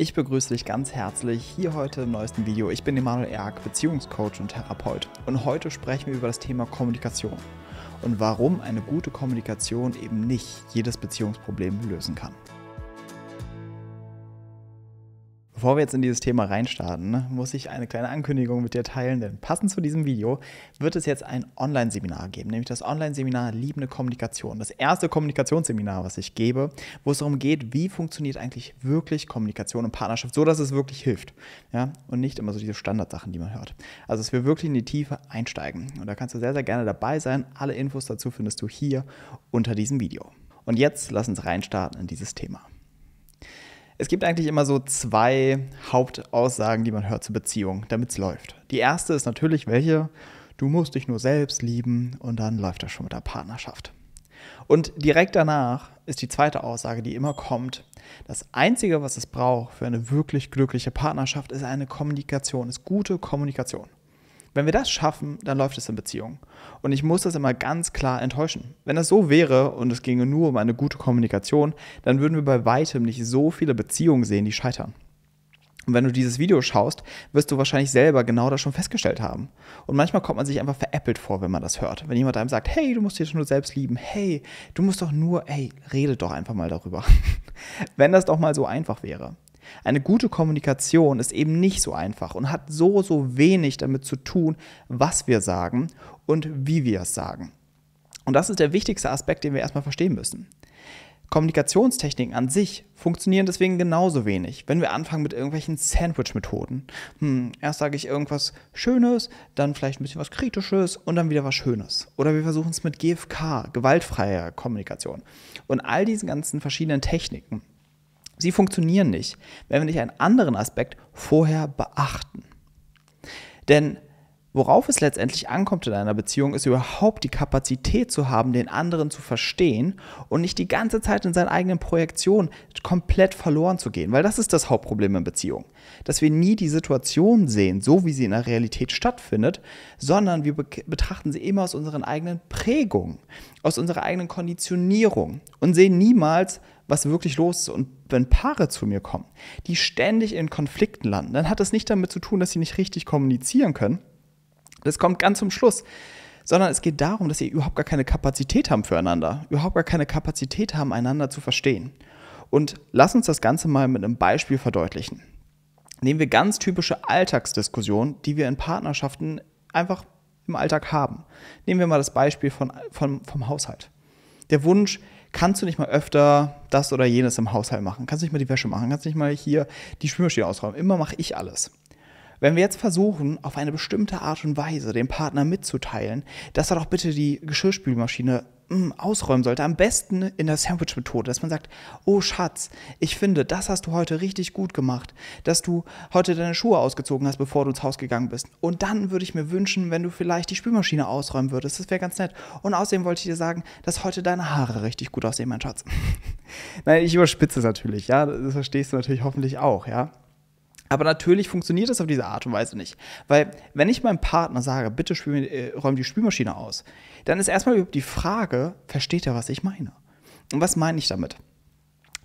Ich begrüße dich ganz herzlich hier heute im neuesten Video. Ich bin Emanuel Erk, Beziehungscoach und Therapeut und heute sprechen wir über das Thema Kommunikation und warum eine gute Kommunikation eben nicht jedes Beziehungsproblem lösen kann. Bevor wir jetzt in dieses Thema reinstarten, ne, muss ich eine kleine Ankündigung mit dir teilen, denn passend zu diesem Video wird es jetzt ein Online-Seminar geben, nämlich das Online-Seminar Liebende Kommunikation. Das erste Kommunikationsseminar, was ich gebe, wo es darum geht, wie funktioniert eigentlich wirklich Kommunikation und Partnerschaft, so dass es wirklich hilft. Ja? Und nicht immer so diese Standardsachen, die man hört. Also, dass wir wirklich in die Tiefe einsteigen. Und da kannst du sehr, sehr gerne dabei sein. Alle Infos dazu findest du hier unter diesem Video. Und jetzt lass uns reinstarten in dieses Thema. Es gibt eigentlich immer so zwei Hauptaussagen, die man hört zur Beziehung, damit es läuft. Die erste ist natürlich welche, du musst dich nur selbst lieben und dann läuft das schon mit der Partnerschaft. Und direkt danach ist die zweite Aussage, die immer kommt, das Einzige, was es braucht für eine wirklich glückliche Partnerschaft, ist eine Kommunikation, ist gute Kommunikation. Wenn wir das schaffen, dann läuft es in Beziehungen. Und ich muss das immer ganz klar enttäuschen. Wenn das so wäre und es ginge nur um eine gute Kommunikation, dann würden wir bei weitem nicht so viele Beziehungen sehen, die scheitern. Und wenn du dieses Video schaust, wirst du wahrscheinlich selber genau das schon festgestellt haben. Und manchmal kommt man sich einfach veräppelt vor, wenn man das hört. Wenn jemand einem sagt, hey, du musst dich nur selbst lieben, hey, du musst doch nur, hey, rede doch einfach mal darüber. wenn das doch mal so einfach wäre. Eine gute Kommunikation ist eben nicht so einfach und hat so, so wenig damit zu tun, was wir sagen und wie wir es sagen. Und das ist der wichtigste Aspekt, den wir erstmal verstehen müssen. Kommunikationstechniken an sich funktionieren deswegen genauso wenig, wenn wir anfangen mit irgendwelchen Sandwich-Methoden. Hm, erst sage ich irgendwas Schönes, dann vielleicht ein bisschen was Kritisches und dann wieder was Schönes. Oder wir versuchen es mit GFK, gewaltfreier Kommunikation. Und all diesen ganzen verschiedenen Techniken Sie funktionieren nicht, wenn wir nicht einen anderen Aspekt vorher beachten. Denn worauf es letztendlich ankommt in einer Beziehung, ist überhaupt die Kapazität zu haben, den anderen zu verstehen und nicht die ganze Zeit in seinen eigenen Projektionen komplett verloren zu gehen. Weil das ist das Hauptproblem in Beziehungen. Dass wir nie die Situation sehen, so wie sie in der Realität stattfindet, sondern wir betrachten sie immer aus unseren eigenen Prägungen, aus unserer eigenen Konditionierung und sehen niemals, was wirklich los ist. Und wenn Paare zu mir kommen, die ständig in Konflikten landen, dann hat das nicht damit zu tun, dass sie nicht richtig kommunizieren können. Das kommt ganz zum Schluss. Sondern es geht darum, dass sie überhaupt gar keine Kapazität haben füreinander, überhaupt gar keine Kapazität haben, einander zu verstehen. Und lass uns das Ganze mal mit einem Beispiel verdeutlichen. Nehmen wir ganz typische Alltagsdiskussionen, die wir in Partnerschaften einfach im Alltag haben. Nehmen wir mal das Beispiel von, von vom Haushalt. Der Wunsch, kannst du nicht mal öfter das oder jenes im Haushalt machen? Kannst du nicht mal die Wäsche machen? Kannst du nicht mal hier die Spülmaschine ausräumen? Immer mache ich alles. Wenn wir jetzt versuchen, auf eine bestimmte Art und Weise dem Partner mitzuteilen, dass er doch bitte die Geschirrspülmaschine Mm, ausräumen sollte. Am besten in der Sandwich-Methode, dass man sagt, oh Schatz, ich finde, das hast du heute richtig gut gemacht, dass du heute deine Schuhe ausgezogen hast, bevor du ins Haus gegangen bist. Und dann würde ich mir wünschen, wenn du vielleicht die Spülmaschine ausräumen würdest. Das wäre ganz nett. Und außerdem wollte ich dir sagen, dass heute deine Haare richtig gut aussehen, mein Schatz. Nein, ich überspitze es natürlich, ja. Das verstehst du natürlich hoffentlich auch, ja. Aber natürlich funktioniert das auf diese Art und Weise nicht. Weil, wenn ich meinem Partner sage, bitte spül, äh, räum die Spülmaschine aus, dann ist erstmal die Frage, versteht er, was ich meine? Und was meine ich damit?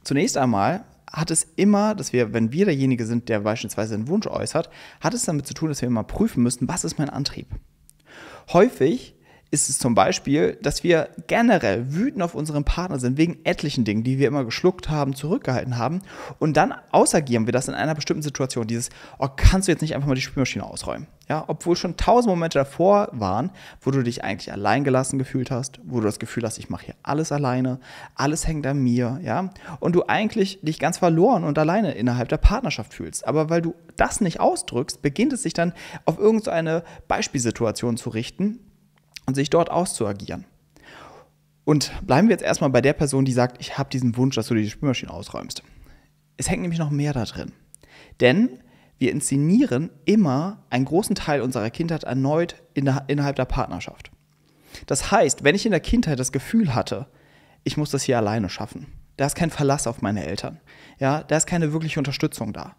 Zunächst einmal hat es immer, dass wir, wenn wir derjenige sind, der beispielsweise einen Wunsch äußert, hat es damit zu tun, dass wir immer prüfen müssen, was ist mein Antrieb? Häufig ist es zum Beispiel, dass wir generell wütend auf unseren Partner sind wegen etlichen Dingen, die wir immer geschluckt haben, zurückgehalten haben. Und dann ausagieren wir das in einer bestimmten Situation. Dieses, oh, kannst du jetzt nicht einfach mal die Spülmaschine ausräumen? Ja, obwohl schon tausend Momente davor waren, wo du dich eigentlich alleingelassen gefühlt hast, wo du das Gefühl hast, ich mache hier alles alleine, alles hängt an mir, ja, und du eigentlich dich ganz verloren und alleine innerhalb der Partnerschaft fühlst. Aber weil du das nicht ausdrückst, beginnt es sich dann auf irgendeine Beispielsituation zu richten, und sich dort auszuagieren. Und bleiben wir jetzt erstmal bei der Person, die sagt, ich habe diesen Wunsch, dass du dir die Spülmaschine ausräumst. Es hängt nämlich noch mehr da drin. Denn wir inszenieren immer einen großen Teil unserer Kindheit erneut in der, innerhalb der Partnerschaft. Das heißt, wenn ich in der Kindheit das Gefühl hatte, ich muss das hier alleine schaffen, da ist kein Verlass auf meine Eltern, ja, da ist keine wirkliche Unterstützung da,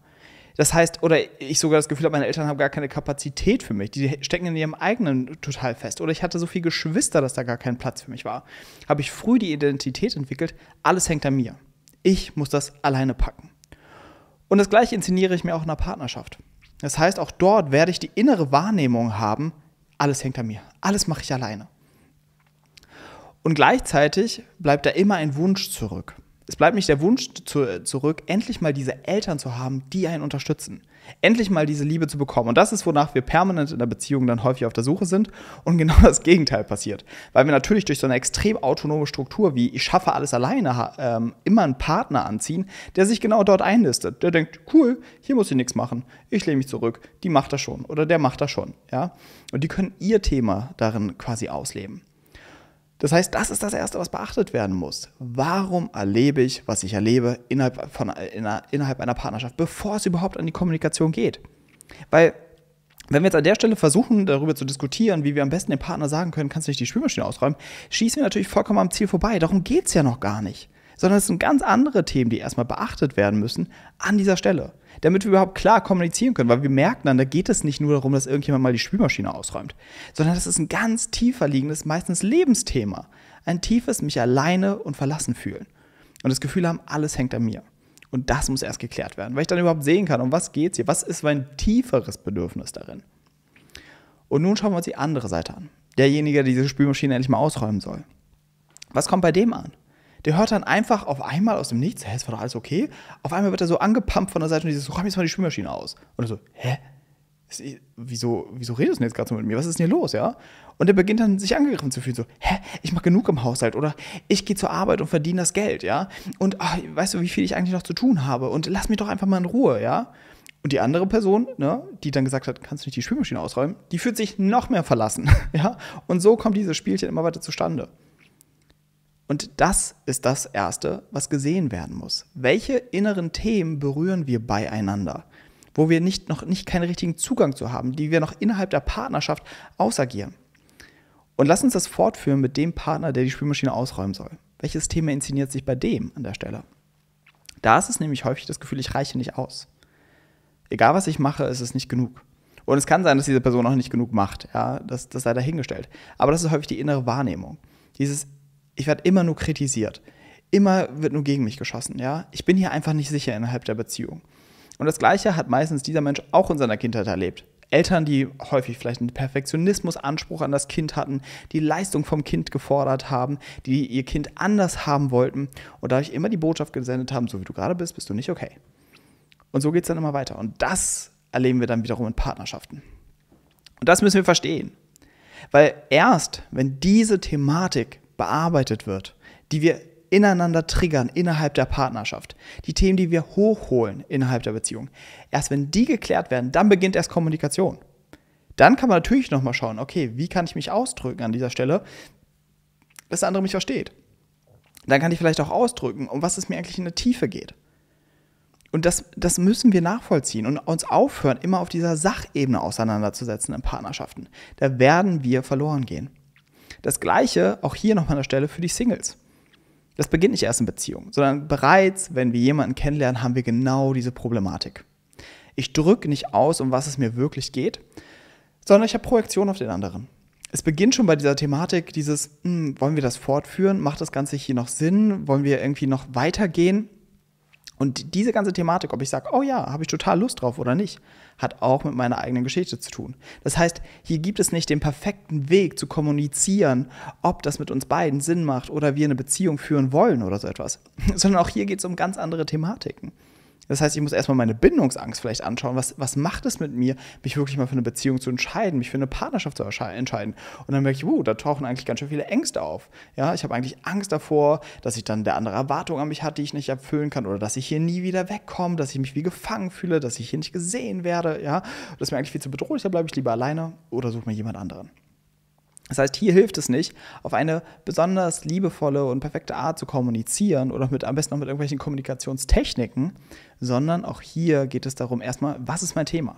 das heißt, oder ich sogar das Gefühl habe, meine Eltern haben gar keine Kapazität für mich. Die stecken in ihrem eigenen total fest. Oder ich hatte so viele Geschwister, dass da gar kein Platz für mich war. Habe ich früh die Identität entwickelt, alles hängt an mir. Ich muss das alleine packen. Und das gleiche inszeniere ich mir auch in einer Partnerschaft. Das heißt, auch dort werde ich die innere Wahrnehmung haben, alles hängt an mir, alles mache ich alleine. Und gleichzeitig bleibt da immer ein Wunsch zurück es bleibt mich der Wunsch zu, äh, zurück, endlich mal diese Eltern zu haben, die einen unterstützen. Endlich mal diese Liebe zu bekommen. Und das ist, wonach wir permanent in der Beziehung dann häufig auf der Suche sind und genau das Gegenteil passiert. Weil wir natürlich durch so eine extrem autonome Struktur wie ich schaffe alles alleine ähm, immer einen Partner anziehen, der sich genau dort einlistet. Der denkt, cool, hier muss ich nichts machen, ich lehne mich zurück, die macht das schon oder der macht das schon. Ja? Und die können ihr Thema darin quasi ausleben. Das heißt, das ist das Erste, was beachtet werden muss. Warum erlebe ich, was ich erlebe, innerhalb, von, innerhalb einer Partnerschaft, bevor es überhaupt an die Kommunikation geht? Weil, wenn wir jetzt an der Stelle versuchen, darüber zu diskutieren, wie wir am besten dem Partner sagen können, kannst du nicht die Spülmaschine ausräumen, schießen wir natürlich vollkommen am Ziel vorbei. Darum geht es ja noch gar nicht sondern es sind ganz andere Themen, die erstmal beachtet werden müssen an dieser Stelle, damit wir überhaupt klar kommunizieren können, weil wir merken dann, da geht es nicht nur darum, dass irgendjemand mal die Spülmaschine ausräumt, sondern das ist ein ganz tiefer liegendes, meistens Lebensthema. Ein tiefes mich alleine und verlassen fühlen und das Gefühl haben, alles hängt an mir. Und das muss erst geklärt werden, weil ich dann überhaupt sehen kann, um was geht es hier, was ist mein tieferes Bedürfnis darin. Und nun schauen wir uns die andere Seite an. Derjenige, der diese Spülmaschine endlich mal ausräumen soll. Was kommt bei dem an? der hört dann einfach auf einmal aus dem Nichts, hä, es war doch alles okay. Auf einmal wird er so angepumpt von der Seite und dieses, so, räum jetzt mal die Spülmaschine aus. Und er so, hä? Wieso, wieso redest du denn jetzt gerade so mit mir? Was ist denn hier los, ja? Und er beginnt dann sich angegriffen zu fühlen, so, hä, ich mach genug im Haushalt oder ich gehe zur Arbeit und verdiene das Geld, ja? Und ach, weißt du, wie viel ich eigentlich noch zu tun habe und lass mich doch einfach mal in Ruhe, ja? Und die andere Person, ne, die dann gesagt hat, kannst du nicht die Spülmaschine ausräumen, die fühlt sich noch mehr verlassen, ja? Und so kommt dieses Spielchen immer weiter zustande. Und das ist das Erste, was gesehen werden muss. Welche inneren Themen berühren wir beieinander, wo wir nicht, noch nicht keinen richtigen Zugang zu haben, die wir noch innerhalb der Partnerschaft ausagieren? Und lass uns das fortführen mit dem Partner, der die Spülmaschine ausräumen soll. Welches Thema inszeniert sich bei dem an der Stelle? Da ist es nämlich häufig das Gefühl, ich reiche nicht aus. Egal was ich mache, ist es nicht genug. Und es kann sein, dass diese Person auch nicht genug macht. Ja, das, das sei dahingestellt. Aber das ist häufig die innere Wahrnehmung. Dieses ich werde immer nur kritisiert. Immer wird nur gegen mich geschossen, ja. Ich bin hier einfach nicht sicher innerhalb der Beziehung. Und das Gleiche hat meistens dieser Mensch auch in seiner Kindheit erlebt. Eltern, die häufig vielleicht einen Perfektionismusanspruch an das Kind hatten, die Leistung vom Kind gefordert haben, die ihr Kind anders haben wollten und dadurch immer die Botschaft gesendet haben, so wie du gerade bist, bist du nicht okay. Und so geht es dann immer weiter. Und das erleben wir dann wiederum in Partnerschaften. Und das müssen wir verstehen. Weil erst, wenn diese Thematik bearbeitet wird, die wir ineinander triggern innerhalb der Partnerschaft, die Themen, die wir hochholen innerhalb der Beziehung. Erst wenn die geklärt werden, dann beginnt erst Kommunikation. Dann kann man natürlich nochmal schauen, okay, wie kann ich mich ausdrücken an dieser Stelle, dass der andere mich versteht. Dann kann ich vielleicht auch ausdrücken, um was es mir eigentlich in der Tiefe geht. Und das, das müssen wir nachvollziehen und uns aufhören, immer auf dieser Sachebene auseinanderzusetzen in Partnerschaften. Da werden wir verloren gehen. Das gleiche auch hier nochmal an der Stelle für die Singles. Das beginnt nicht erst in Beziehung, sondern bereits, wenn wir jemanden kennenlernen, haben wir genau diese Problematik. Ich drücke nicht aus, um was es mir wirklich geht, sondern ich habe Projektion auf den anderen. Es beginnt schon bei dieser Thematik, dieses, mh, hm, wollen wir das fortführen? Macht das Ganze hier noch Sinn? Wollen wir irgendwie noch weitergehen? Und diese ganze Thematik, ob ich sage, oh ja, habe ich total Lust drauf oder nicht, hat auch mit meiner eigenen Geschichte zu tun. Das heißt, hier gibt es nicht den perfekten Weg zu kommunizieren, ob das mit uns beiden Sinn macht oder wir eine Beziehung führen wollen oder so etwas, sondern auch hier geht es um ganz andere Thematiken. Das heißt, ich muss erstmal meine Bindungsangst vielleicht anschauen. Was, was macht es mit mir, mich wirklich mal für eine Beziehung zu entscheiden, mich für eine Partnerschaft zu entscheiden? Und dann merke ich, wow, uh, da tauchen eigentlich ganz schön viele Ängste auf. Ja, ich habe eigentlich Angst davor, dass ich dann der andere Erwartung an mich hat, die ich nicht erfüllen kann oder dass ich hier nie wieder wegkomme, dass ich mich wie gefangen fühle, dass ich hier nicht gesehen werde. Ja, das ist mir eigentlich viel zu bedrohlich, da bleibe ich lieber alleine oder suche mir jemand anderen. Das heißt, hier hilft es nicht, auf eine besonders liebevolle und perfekte Art zu kommunizieren oder mit, am besten noch mit irgendwelchen Kommunikationstechniken, sondern auch hier geht es darum, erstmal, was ist mein Thema?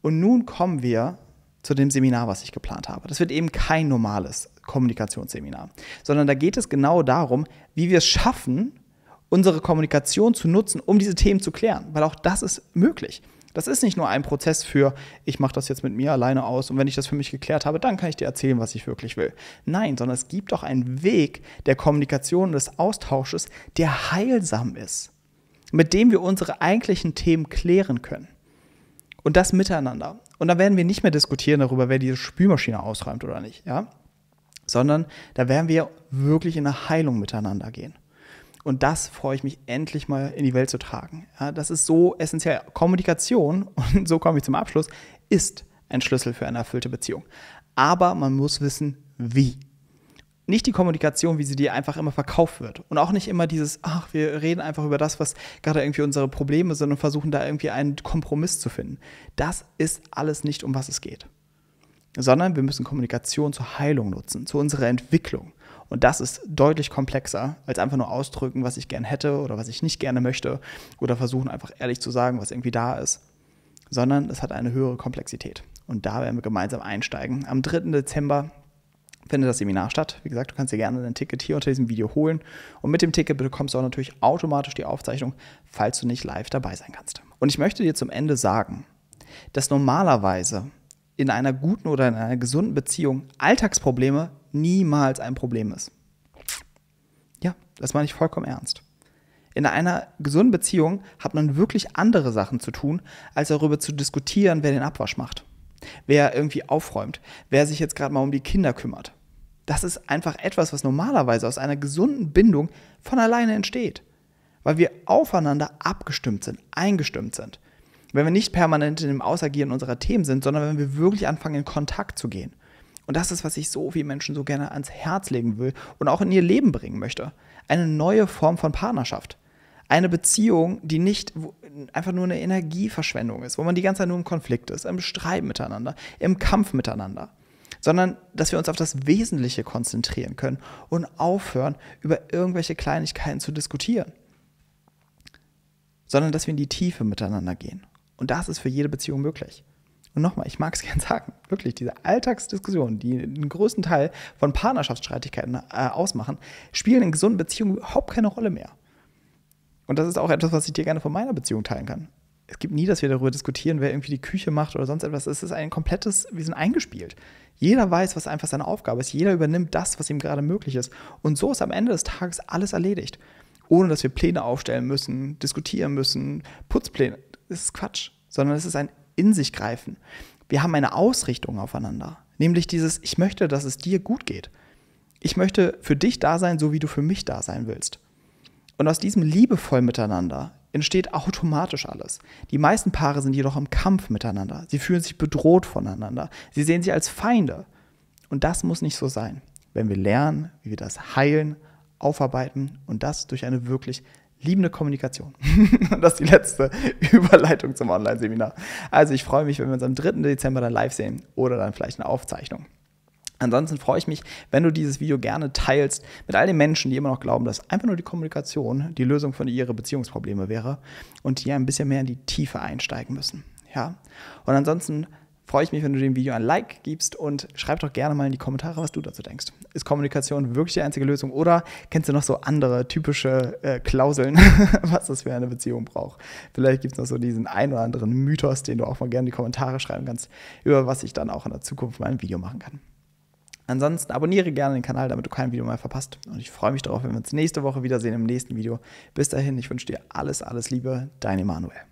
Und nun kommen wir zu dem Seminar, was ich geplant habe. Das wird eben kein normales Kommunikationsseminar, sondern da geht es genau darum, wie wir es schaffen, unsere Kommunikation zu nutzen, um diese Themen zu klären, weil auch das ist möglich. Das ist nicht nur ein Prozess für, ich mache das jetzt mit mir alleine aus und wenn ich das für mich geklärt habe, dann kann ich dir erzählen, was ich wirklich will. Nein, sondern es gibt auch einen Weg der Kommunikation, und des Austausches, der heilsam ist, mit dem wir unsere eigentlichen Themen klären können. Und das miteinander. Und da werden wir nicht mehr diskutieren darüber, wer diese Spülmaschine ausräumt oder nicht, ja? Sondern da werden wir wirklich in eine Heilung miteinander gehen. Und das freue ich mich endlich mal in die Welt zu tragen. Ja, das ist so essentiell. Kommunikation, und so komme ich zum Abschluss, ist ein Schlüssel für eine erfüllte Beziehung. Aber man muss wissen, wie. Nicht die Kommunikation, wie sie dir einfach immer verkauft wird. Und auch nicht immer dieses, ach, wir reden einfach über das, was gerade irgendwie unsere Probleme sind und versuchen da irgendwie einen Kompromiss zu finden. Das ist alles nicht, um was es geht. Sondern wir müssen Kommunikation zur Heilung nutzen, zu unserer Entwicklung. Und das ist deutlich komplexer, als einfach nur ausdrücken, was ich gern hätte oder was ich nicht gerne möchte oder versuchen einfach ehrlich zu sagen, was irgendwie da ist. Sondern es hat eine höhere Komplexität. Und da werden wir gemeinsam einsteigen. Am 3. Dezember findet das Seminar statt. Wie gesagt, du kannst dir gerne dein Ticket hier unter diesem Video holen. Und mit dem Ticket bekommst du auch natürlich automatisch die Aufzeichnung, falls du nicht live dabei sein kannst. Und ich möchte dir zum Ende sagen, dass normalerweise in einer guten oder in einer gesunden Beziehung Alltagsprobleme niemals ein Problem ist. Ja, das meine ich vollkommen ernst. In einer gesunden Beziehung hat man wirklich andere Sachen zu tun, als darüber zu diskutieren, wer den Abwasch macht, wer irgendwie aufräumt, wer sich jetzt gerade mal um die Kinder kümmert. Das ist einfach etwas, was normalerweise aus einer gesunden Bindung von alleine entsteht, weil wir aufeinander abgestimmt sind, eingestimmt sind. Wenn wir nicht permanent in dem Ausagieren unserer Themen sind, sondern wenn wir wirklich anfangen, in Kontakt zu gehen und das ist, was ich so vielen Menschen so gerne ans Herz legen will und auch in ihr Leben bringen möchte. Eine neue Form von Partnerschaft. Eine Beziehung, die nicht einfach nur eine Energieverschwendung ist, wo man die ganze Zeit nur im Konflikt ist, im Streit miteinander, im Kampf miteinander sondern dass wir uns auf das Wesentliche konzentrieren können und aufhören, über irgendwelche Kleinigkeiten zu diskutieren, sondern dass wir in die Tiefe miteinander gehen. Und das ist für jede Beziehung möglich. Und nochmal, ich mag es gern sagen, wirklich, diese Alltagsdiskussionen, die einen größten Teil von Partnerschaftsstreitigkeiten äh, ausmachen, spielen in gesunden Beziehungen überhaupt keine Rolle mehr. Und das ist auch etwas, was ich dir gerne von meiner Beziehung teilen kann. Es gibt nie, dass wir darüber diskutieren, wer irgendwie die Küche macht oder sonst etwas. Es ist ein komplettes, wir sind eingespielt. Jeder weiß, was einfach seine Aufgabe ist. Jeder übernimmt das, was ihm gerade möglich ist. Und so ist am Ende des Tages alles erledigt. Ohne dass wir Pläne aufstellen müssen, diskutieren müssen, Putzpläne. Das ist Quatsch sondern es ist ein in sich greifen. Wir haben eine Ausrichtung aufeinander, nämlich dieses, ich möchte, dass es dir gut geht. Ich möchte für dich da sein, so wie du für mich da sein willst. Und aus diesem liebevoll miteinander entsteht automatisch alles. Die meisten Paare sind jedoch im Kampf miteinander. Sie fühlen sich bedroht voneinander. Sie sehen sich als Feinde. Und das muss nicht so sein, wenn wir lernen, wie wir das heilen, aufarbeiten und das durch eine wirklich liebende Kommunikation. das ist die letzte Überleitung zum Online-Seminar. Also ich freue mich, wenn wir uns am 3. Dezember dann live sehen oder dann vielleicht eine Aufzeichnung. Ansonsten freue ich mich, wenn du dieses Video gerne teilst mit all den Menschen, die immer noch glauben, dass einfach nur die Kommunikation die Lösung von ihre Beziehungsprobleme wäre und die ein bisschen mehr in die Tiefe einsteigen müssen. Ja? Und ansonsten freue ich mich, wenn du dem Video ein Like gibst und schreib doch gerne mal in die Kommentare, was du dazu denkst. Ist Kommunikation wirklich die einzige Lösung oder kennst du noch so andere typische äh, Klauseln, was das für eine Beziehung braucht? Vielleicht gibt es noch so diesen ein oder anderen Mythos, den du auch mal gerne in die Kommentare schreiben kannst, über was ich dann auch in der Zukunft mal ein Video machen kann. Ansonsten abonniere gerne den Kanal, damit du kein Video mehr verpasst. Und ich freue mich darauf, wenn wir uns nächste Woche wiedersehen im nächsten Video. Bis dahin, ich wünsche dir alles, alles Liebe, dein Emanuel.